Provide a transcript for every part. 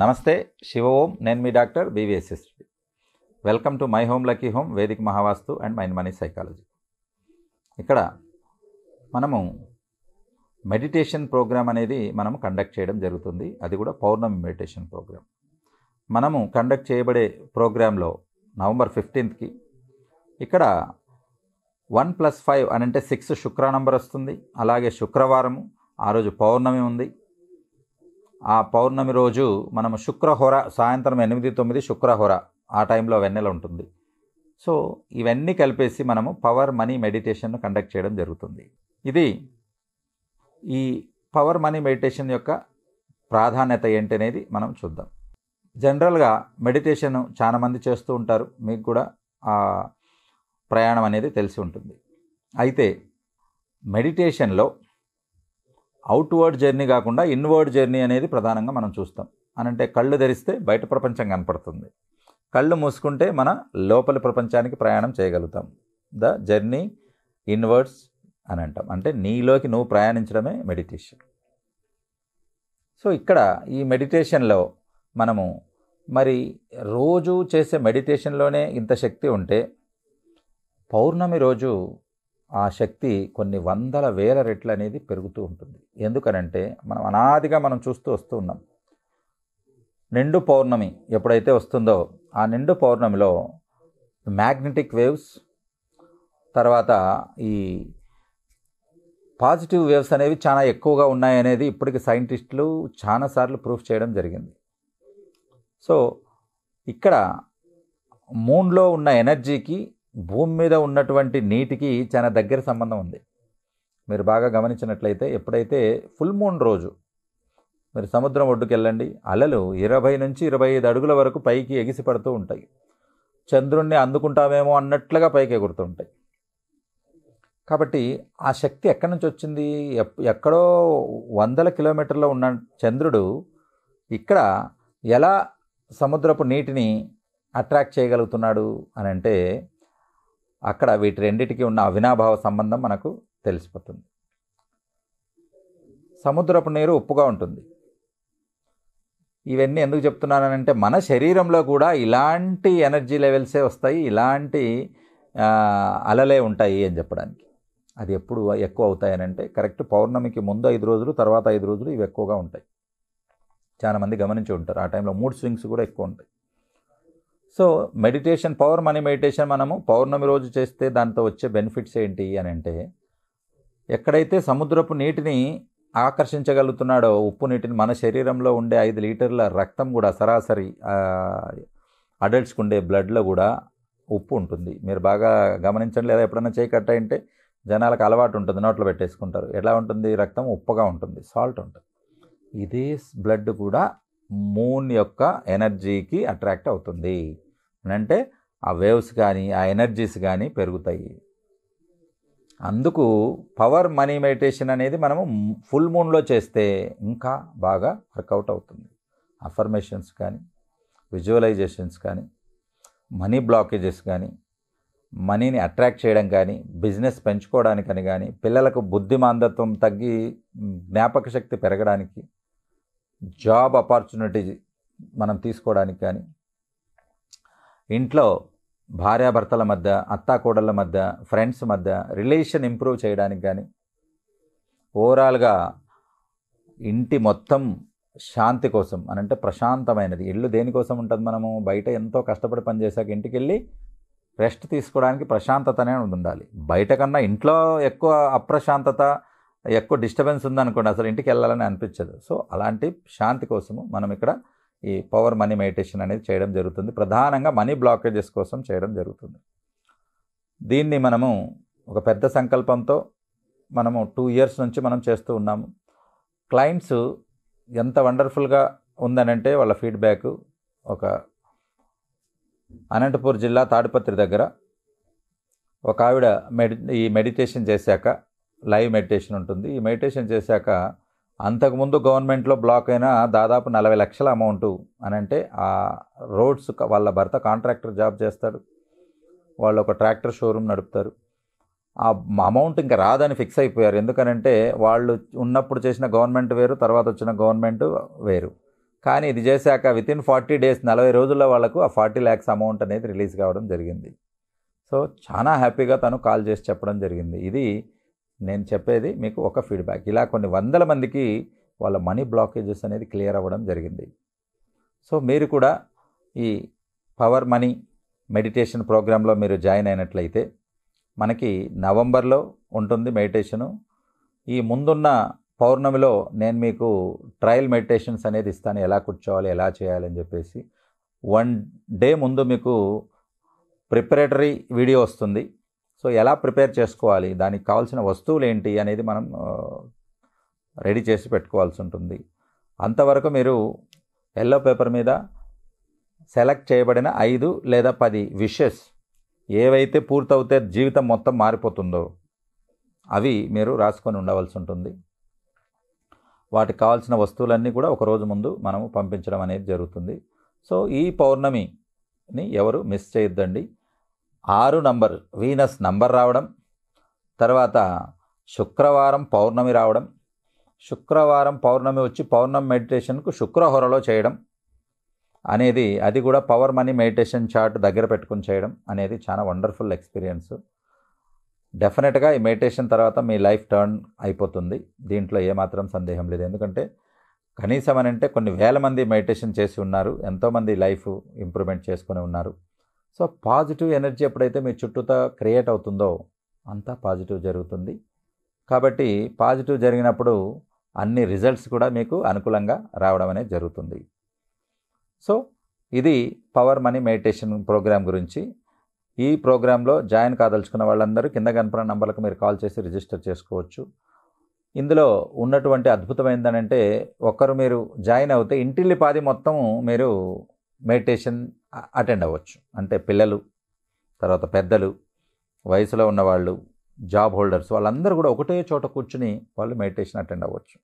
నమస్తే శివ ఓం నేను మీ doctor BVSS welcome to my home lucky home వేదిక Mahavastu and mind money psychology ఇక్కడ మనము మెడిటేషన్ ప్రోగ్రామ్ అనేది మనము కండక్ట్ చేయడం జరుగుతుంది అది కూడా పౌర్ణమి మెడిటేషన్ ప్రోగ్రామ్ మనము కండక్ట్ చేయబడే ప్రోగ్రాంలో నవంబర్ ఫిఫ్టీన్త్కి ఇక్కడ వన్ ప్లస్ ఫైవ్ అని అంటే సిక్స్ శుక్ర నంబర్ వస్తుంది అలాగే శుక్రవారము ఆ రోజు పౌర్ణమి ఉంది ఆ పౌర్ణమి రోజు మనం శుక్రహోర సాయంత్రం ఎనిమిది తొమ్మిది శుక్రహోర ఆ టైంలో వెన్నెల ఉంటుంది సో ఇవన్నీ కలిపేసి మనము పవర్ మనీ మెడిటేషన్ను కండక్ట్ చేయడం జరుగుతుంది ఇది ఈ పవర్ మనీ మెడిటేషన్ యొక్క ప్రాధాన్యత ఏంటి అనేది మనం చూద్దాం జనరల్గా మెడిటేషన్ చాలామంది చేస్తూ ఉంటారు మీకు కూడా ఆ ప్రయాణం అనేది తెలిసి ఉంటుంది అయితే మెడిటేషన్లో అవుట్వర్డ్ జర్నీ కాకుండా ఇన్వర్డ్ జర్నీ అనేది ప్రధానంగా మనం చూస్తాం అనంటే కళ్ళు ధరిస్తే బయట ప్రపంచం కనపడుతుంది కళ్ళు మూసుకుంటే మన లోపలి ప్రపంచానికి ప్రయాణం చేయగలుగుతాం ద జర్నీ ఇన్వర్డ్స్ అని అంటాం అంటే నీలోకి నువ్వు ప్రయాణించడమే మెడిటేషన్ సో ఇక్కడ ఈ మెడిటేషన్లో మనము మరి రోజు చేసే మెడిటేషన్లోనే ఇంత శక్తి ఉంటే పౌర్ణమి రోజు ఆ శక్తి కొన్ని వందల వేల రెట్లు అనేది పెరుగుతూ ఉంటుంది ఎందుకనంటే మనం అనాదిగా మనం చూస్తూ వస్తూ ఉన్నాం నిండు పౌర్ణమి ఎప్పుడైతే వస్తుందో ఆ నిండు పౌర్ణమిలో మ్యాగ్నెటిక్ వేవ్స్ తర్వాత ఈ పాజిటివ్ వేవ్స్ అనేవి చాలా ఎక్కువగా ఉన్నాయనేది ఇప్పటికి సైంటిస్టులు చాలాసార్లు ప్రూఫ్ చేయడం జరిగింది సో ఇక్కడ మూన్లో ఉన్న ఎనర్జీకి భూమి మీద ఉన్నటువంటి నీటికి చాలా దగ్గర సంబంధం ఉంది మీరు బాగా గమనించినట్లయితే ఎప్పుడైతే ఫుల్ మూన్ రోజు మీరు సముద్రం ఒడ్డుకు వెళ్ళండి అలలు ఇరవై నుంచి ఇరవై ఐదు అడుగుల వరకు పైకి ఎగిసి పడుతూ ఉంటాయి చంద్రుణ్ణి అందుకుంటామేమో అన్నట్లుగా పైకి ఎగురుతూ ఉంటాయి కాబట్టి ఆ శక్తి ఎక్కడి నుంచి వచ్చింది ఎక్కడో వందల కిలోమీటర్లో ఉన్న చంద్రుడు ఇక్కడ ఎలా సముద్రపు నీటిని అట్రాక్ట్ చేయగలుగుతున్నాడు అని అంటే అక్కడ వీటి రెండింటికి ఉన్న అవినాభావ సంబంధం మనకు తెలిసిపోతుంది సముద్రపు నీరు ఉప్పుగా ఉంటుంది ఇవన్నీ ఎందుకు చెప్తున్నానంటే మన శరీరంలో కూడా ఇలాంటి ఎనర్జీ లెవెల్సే వస్తాయి ఇలాంటి అలలే ఉంటాయి అని చెప్పడానికి అది ఎప్పుడు ఎక్కువ అవుతాయనంటే కరెక్ట్ పౌర్ణమికి ముందు ఐదు రోజులు తర్వాత ఐదు రోజులు ఇవి ఎక్కువగా ఉంటాయి చాలామంది గమనించి ఉంటారు ఆ టైంలో మూడ్ స్వింగ్స్ కూడా ఎక్కువ ఉంటాయి so meditation power money meditation మనము పౌర్ణమి రోజు చేస్తే దాంతో వచ్చే బెనిఫిట్స్ ఏంటి అని అంటే ఎక్కడైతే సముద్రపు నీటిని ఆకర్షించగలుగుతున్నాడో ఉప్పు నీటిని మన శరీరంలో ఉండే ఐదు లీటర్ల రక్తం కూడా సరాసరి అడల్ట్స్కి ఉండే బ్లడ్లో కూడా ఉప్పు ఉంటుంది మీరు బాగా గమనించండి లేదా ఎప్పుడైనా చేయకట్ట అంటే జనాలకు అలవాటు ఉంటుంది నోట్లో పెట్టేసుకుంటారు ఎలా ఉంటుంది రక్తం ఉప్పుగా ఉంటుంది సాల్ట్ ఉంటుంది ఇదే బ్లడ్ కూడా మూన్ యొక్క ఎనర్జీకి అట్రాక్ట్ అవుతుంది అంటే ఆ వేవ్స్ కానీ ఆ ఎనర్జీస్ కానీ పెరుగుతాయి అందుకు పవర్ మనీ మెడిటేషన్ అనేది మనము ఫుల్ మూన్లో చేస్తే ఇంకా బాగా వర్కౌట్ అవుతుంది అఫర్మేషన్స్ కానీ విజువలైజేషన్స్ కానీ మనీ బ్లాకేజెస్ కానీ మనీని అట్రాక్ట్ చేయడం కానీ బిజినెస్ పెంచుకోవడానికని కానీ పిల్లలకు బుద్ధి మాందత్వం తగ్గి జ్ఞాపక శక్తి పెరగడానికి జాబ్ ఆపర్చునిటీ మనం తీసుకోవడానికి కానీ ఇంట్లో భార్యాభర్తల మధ్య అత్తాకోడళ్ళ మధ్య ఫ్రెండ్స్ మధ్య రిలేషన్ ఇంప్రూవ్ చేయడానికి కానీ ఓవరాల్గా ఇంటి మొత్తం శాంతి కోసం అని అంటే ప్రశాంతమైనది ఇల్లు దేనికోసం ఉంటుంది మనము బయట ఎంతో కష్టపడి పనిచేసాక ఇంటికి వెళ్ళి రెస్ట్ తీసుకోవడానికి ప్రశాంతతనే ఉండాలి బయట కన్నా ఇంట్లో ఎక్కువ అప్రశాంతత ఎక్కువ డిస్టర్బెన్స్ ఉందనుకోండి అసలు ఇంటికి వెళ్ళాలని అనిపించదు సో అలాంటి శాంతి కోసము మనం ఇక్కడ ఈ పవర్ మనీ మెడిటేషన్ అనేది చేయడం జరుగుతుంది ప్రధానంగా మనీ బ్లాకేజెస్ కోసం చేయడం జరుగుతుంది దీన్ని మనము ఒక పెద్ద సంకల్పంతో మనము టూ ఇయర్స్ నుంచి మనం చేస్తూ ఉన్నాము క్లయింట్స్ ఎంత వండర్ఫుల్గా ఉందనంటే వాళ్ళ ఫీడ్బ్యాక్ ఒక అనంతపూర్ జిల్లా తాడిపత్రి దగ్గర ఒక ఆవిడ మెడి ఈ మెడిటేషన్ చేశాక లైవ్ మెడిటేషన్ ఉంటుంది ఈ మెడిటేషన్ చేశాక అంతకుముందు గవర్నమెంట్లో బ్లాక్ అయిన దాదాపు నలభై లక్షల అమౌంటు అని అంటే ఆ రోడ్స్ వాళ్ళ భర్త కాంట్రాక్టర్ జాబ్ చేస్తాడు వాళ్ళు ఒక ట్రాక్టర్ షోరూమ్ నడుపుతారు ఆ అమౌంట్ ఇంకా రాదని ఫిక్స్ అయిపోయారు ఎందుకనంటే వాళ్ళు ఉన్నప్పుడు చేసిన గవర్నమెంట్ వేరు తర్వాత వచ్చిన గవర్నమెంట్ వేరు కానీ ఇది చేశాక విత్ ఇన్ ఫార్టీ డేస్ నలభై రోజుల్లో వాళ్ళకు ఆ ఫార్టీ ల్యాక్స్ అమౌంట్ అనేది రిలీజ్ కావడం జరిగింది సో చాలా హ్యాపీగా తను కాల్ చేసి చెప్పడం జరిగింది ఇది నేను చెప్పేది మీకు ఒక ఫీడ్బ్యాక్ ఇలా కొన్ని వందల మందికి వాళ్ళ మనీ బ్లాకేజెస్ అనేది క్లియర్ అవ్వడం జరిగింది సో మీరు కూడా ఈ పవర్ మనీ మెడిటేషన్ ప్రోగ్రాంలో మీరు జాయిన్ అయినట్లయితే మనకి నవంబర్లో ఉంటుంది మెడిటేషను ఈ ముందున్న పౌర్ణమిలో నేను మీకు ట్రయల్ మెడిటేషన్స్ అనేది ఇస్తాను ఎలా కూర్చోవాలి ఎలా చేయాలని చెప్పేసి వన్ డే ముందు మీకు ప్రిపరేటరీ వీడియో వస్తుంది సో ఎలా ప్రిపేర్ చేసుకోవాలి దానికి కావాల్సిన వస్తువులు ఏంటి అనేది మనం రెడీ చేసి పెట్టుకోవాల్సి ఉంటుంది అంతవరకు మీరు ఎల్లో పేపర్ మీద సెలెక్ట్ చేయబడిన ఐదు లేదా పది విషెస్ ఏవైతే పూర్తవుతే జీవితం మొత్తం మారిపోతుందో అవి మీరు రాసుకొని ఉండవలసి ఉంటుంది వాటికి కావాల్సిన వస్తువులన్నీ కూడా ఒకరోజు ముందు మనము పంపించడం అనేది జరుగుతుంది సో ఈ పౌర్ణమిని ఎవరు మిస్ చేయొద్దండి ఆరు నంబర్ వీనస్ నంబర్ రావడం తర్వాత శుక్రవారం పౌర్ణమి రావడం శుక్రవారం పౌర్ణమి వచ్చి పౌర్ణమి మెడిటేషన్కు శుక్రహోరలో చేయడం అనేది అది కూడా పవర్ మనీ మెడిటేషన్ చార్ట్ దగ్గర పెట్టుకుని చేయడం అనేది చాలా వండర్ఫుల్ ఎక్స్పీరియన్స్ డెఫినెట్గా ఈ మెడిటేషన్ తర్వాత మీ లైఫ్ టర్న్ అయిపోతుంది దీంట్లో ఏమాత్రం సందేహం లేదు ఎందుకంటే కనీసం అని అంటే కొన్ని వేల మంది మెడిటేషన్ చేసి ఉన్నారు ఎంతోమంది లైఫ్ ఇంప్రూవ్మెంట్ చేసుకుని ఉన్నారు సో పాజిటివ్ ఎనర్జీ ఎప్పుడైతే మీ చుట్టూతా క్రియేట్ అవుతుందో అంతా పాజిటివ్ జరుగుతుంది కాబట్టి పాజిటివ్ జరిగినప్పుడు అన్ని రిజల్ట్స్ కూడా మీకు అనుకూలంగా రావడం అనేది జరుగుతుంది సో ఇది పవర్ మనీ మెడిటేషన్ ప్రోగ్రాం గురించి ఈ ప్రోగ్రాంలో జాయిన్ కాదలుచుకున్న వాళ్ళందరూ కింద కనపడిన నంబర్లకు మీరు కాల్ చేసి రిజిస్టర్ చేసుకోవచ్చు ఇందులో ఉన్నటువంటి అద్భుతమైందనంటే ఒక్కరు మీరు జాయిన్ అవుతే ఇంటిల్లి పాది మొత్తం మీరు మెడిటేషన్ అటెండ్ అవ్వచ్చు అంటే పిల్లలు తర్వాత పెద్దలు వయసులో ఉన్నవాళ్ళు జాబ్ హోల్డర్స్ వాళ్ళందరూ కూడా ఒకటే చోట కూర్చుని వాళ్ళు మెడిటేషన్ అటెండ్ అవ్వచ్చు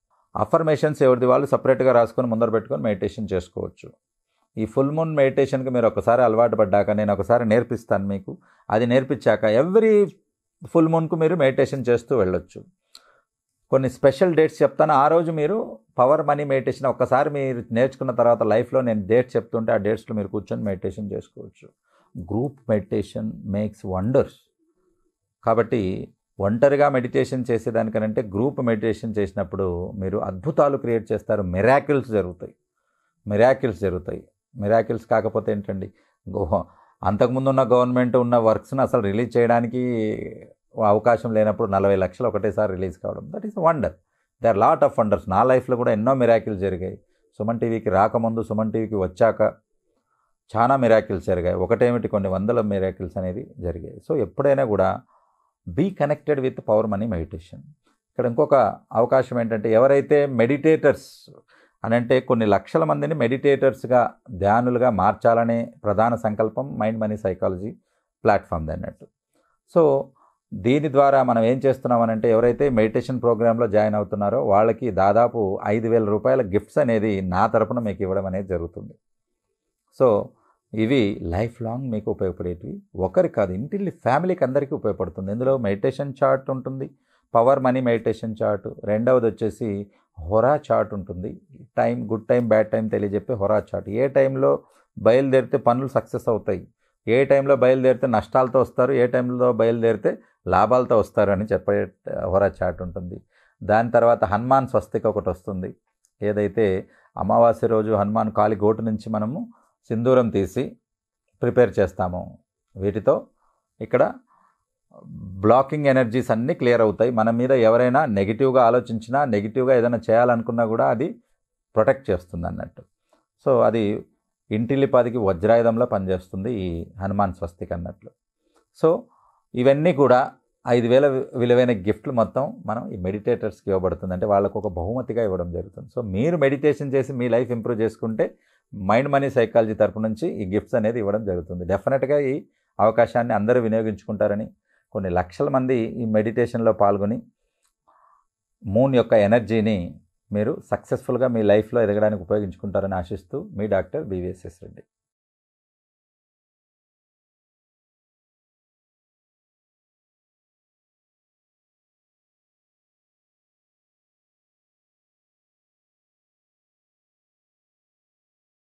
అఫర్మేషన్స్ ఎవరిది వాళ్ళు సపరేట్గా రాసుకొని ముందర పెట్టుకొని మెడిటేషన్ చేసుకోవచ్చు ఈ ఫుల్ మూన్ మెడిటేషన్కి మీరు ఒకసారి అలవాటు పడ్డాక నేను ఒకసారి నేర్పిస్తాను మీకు అది నేర్పించాక ఎవ్రీ ఫుల్ మూన్కు మీరు మెడిటేషన్ చేస్తూ వెళ్ళొచ్చు కొన్ని స్పెషల్ డేట్స్ చెప్తాను ఆ రోజు మీరు పవర్ మనీ మెడిటేషన్ ఒక్కసారి మీరు నేర్చుకున్న తర్వాత లైఫ్లో నేను డేట్స్ చెప్తుంటే ఆ డేట్స్లో మీరు కూర్చొని మెడిటేషన్ చేసుకోవచ్చు గ్రూప్ మెడిటేషన్ మేక్స్ వండర్స్ కాబట్టి ఒంటరిగా మెడిటేషన్ చేసేదానికనంటే గ్రూప్ మెడిటేషన్ చేసినప్పుడు మీరు అద్భుతాలు క్రియేట్ చేస్తారు మిరాకిల్స్ జరుగుతాయి మిరాకిల్స్ జరుగుతాయి మిరాకిల్స్ కాకపోతే ఏంటండి అంతకుముందు ఉన్న గవర్నమెంట్ ఉన్న వర్క్స్ని అసలు రిలీజ్ చేయడానికి అవకాశం లేనప్పుడు నలభై లక్షలు ఒకటేసారి రిలీజ్ కావడం that is wonder they are lot of wonders నా లైఫ్లో కూడా ఎన్నో మిరాకిల్ జరిగాయి సుమన్ టీవీకి రాకముందు సుమన్ టీవీకి వచ్చాక చాలా మిరాకిల్స్ జరిగాయి ఒకటేమిటి కొన్ని వందల మిరాకిల్స్ అనేది జరిగాయి సో ఎప్పుడైనా కూడా be connected with power money meditation ఇక్కడ ఇంకొక అవకాశం ఏంటంటే ఎవరైతే మెడిటేటర్స్ అని అంటే కొన్ని లక్షల మందిని మెడిటేటర్స్గా ధ్యానులుగా మార్చాలనే ప్రధాన సంకల్పం మైండ్ మనీ సైకాలజీ ప్లాట్ఫామ్ది అన్నట్టు సో దీని ద్వారా మనం ఏం చేస్తున్నామనంటే ఎవరైతే మెడిటేషన్ ప్రోగ్రాంలో జాయిన్ అవుతున్నారో వాళ్ళకి దాదాపు ఐదు వేల రూపాయల గిఫ్ట్స్ అనేది నా తరపున మీకు ఇవ్వడం అనేది జరుగుతుంది సో ఇవి లైఫ్ లాంగ్ మీకు ఉపయోగపడేటివి ఒకరి కాదు ఇంటిల్లి ఫ్యామిలీకి అందరికీ ఉపయోగపడుతుంది ఇందులో మెడిటేషన్ చార్ట్ ఉంటుంది పవర్ మనీ మెడిటేషన్ చార్ట్ రెండవది వచ్చేసి హొరా చార్ట్ ఉంటుంది time good time bad time తెలియజెప్పే హొరా చార్ట్ ఏ టైంలో బయలుదేరితే పనులు సక్సెస్ అవుతాయి ఏ టైంలో బయలుదేరితే నష్టాలతో వస్తారు ఏ టైంలో బయలుదేరితే లాభాలతో వస్తారు అని చెప్పే హోరా చాట్ ఉంటుంది దాని తర్వాత హనుమాన్ స్వస్తిక ఒకటి వస్తుంది ఏదైతే అమావాస్య రోజు హనుమాన్ కాలి గోటు నుంచి మనము సింధూరం తీసి ప్రిపేర్ చేస్తాము వీటితో ఇక్కడ బ్లాకింగ్ ఎనర్జీస్ అన్నీ క్లియర్ అవుతాయి మన మీద ఎవరైనా నెగిటివ్గా ఆలోచించినా నెగిటివ్గా ఏదైనా చేయాలనుకున్నా కూడా అది ప్రొటెక్ట్ చేస్తుంది అన్నట్టు సో అది ఇంటిల్లిపాదికి వజ్రాయుధంలా పనిచేస్తుంది ఈ హనుమాన్ స్వస్తిక అన్నట్లు సో ఇవన్నీ కూడా ఐదు వేల విలువైన గిఫ్ట్లు మొత్తం మనం ఈ మెడిటేటర్స్కి ఇవ్వబడుతుంది అంటే వాళ్ళకు ఒక బహుమతిగా ఇవ్వడం జరుగుతుంది సో మీరు మెడిటేషన్ చేసి మీ లైఫ్ ఇంప్రూవ్ చేసుకుంటే మైండ్ మనీ సైకాలజీ తరపు నుంచి ఈ గిఫ్ట్స్ అనేది ఇవ్వడం జరుగుతుంది డెఫినెట్గా ఈ అవకాశాన్ని అందరూ వినియోగించుకుంటారని కొన్ని లక్షల మంది ఈ మెడిటేషన్లో పాల్గొని మూన్ యొక్క ఎనర్జీని మీరు సక్సెస్ఫుల్గా మీ లైఫ్లో ఎదగడానికి ఉపయోగించుకుంటారని ఆశిస్తూ మీ డాక్టర్ బీవీఎస్ఎస్ రెడ్డి